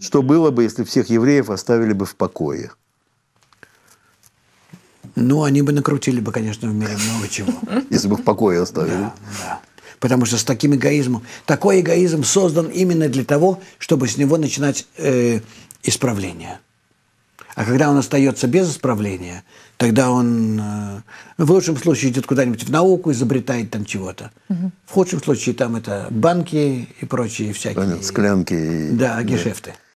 Что было бы, если всех евреев оставили бы в покое? Ну, они бы накрутили бы, конечно, в мире много чего. Если бы в покое оставили. Да, да. Потому что с таким эгоизмом... Такой эгоизм создан именно для того, чтобы с него начинать э, исправление. А когда он остается без исправления, тогда он э, в лучшем случае идет куда-нибудь в науку, изобретает там чего-то. Угу. В худшем случае там это банки и прочие всякие... Понятно, склянки. И... Да, гешефты. Да.